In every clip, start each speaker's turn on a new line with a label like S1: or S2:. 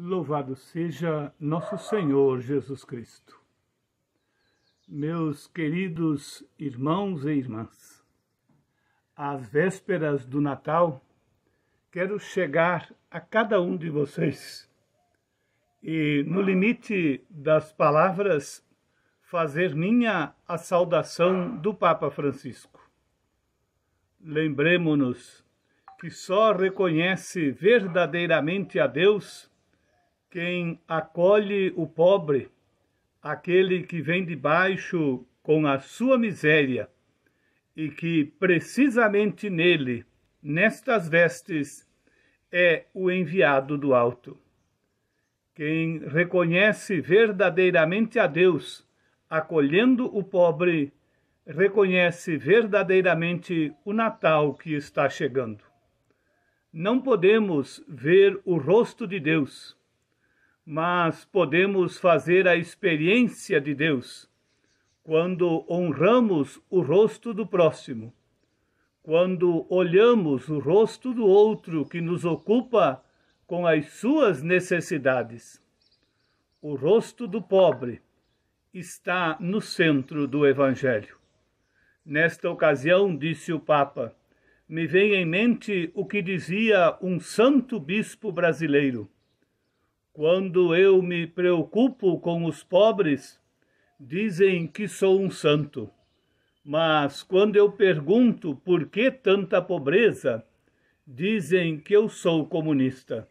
S1: Louvado seja Nosso Senhor Jesus Cristo. Meus queridos irmãos e irmãs, às vésperas do Natal, quero chegar a cada um de vocês e, no limite das palavras, fazer minha a saudação do Papa Francisco. Lembremos-nos que só reconhece verdadeiramente a Deus quem acolhe o pobre, aquele que vem de baixo com a sua miséria, e que precisamente nele, nestas vestes, é o enviado do alto. Quem reconhece verdadeiramente a Deus, acolhendo o pobre, reconhece verdadeiramente o Natal que está chegando. Não podemos ver o rosto de Deus mas podemos fazer a experiência de Deus quando honramos o rosto do próximo, quando olhamos o rosto do outro que nos ocupa com as suas necessidades. O rosto do pobre está no centro do Evangelho. Nesta ocasião, disse o Papa, me vem em mente o que dizia um santo bispo brasileiro quando eu me preocupo com os pobres, dizem que sou um santo. Mas quando eu pergunto por que tanta pobreza, dizem que eu sou comunista.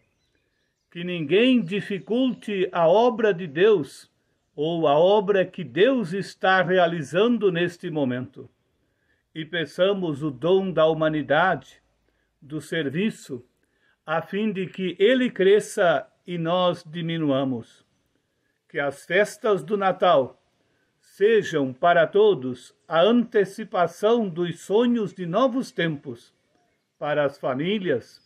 S1: Que ninguém dificulte a obra de Deus ou a obra que Deus está realizando neste momento. E peçamos o dom da humanidade, do serviço, a fim de que ele cresça e nós diminuamos. Que as festas do Natal sejam para todos a antecipação dos sonhos de novos tempos, para as famílias,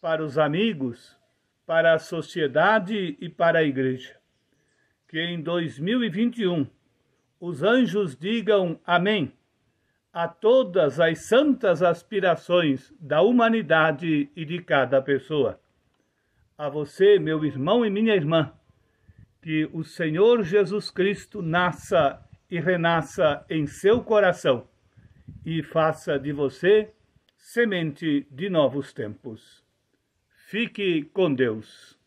S1: para os amigos, para a sociedade e para a Igreja. Que em 2021 os anjos digam Amém a todas as santas aspirações da humanidade e de cada pessoa a você, meu irmão e minha irmã, que o Senhor Jesus Cristo nasça e renasça em seu coração e faça de você semente de novos tempos. Fique com Deus.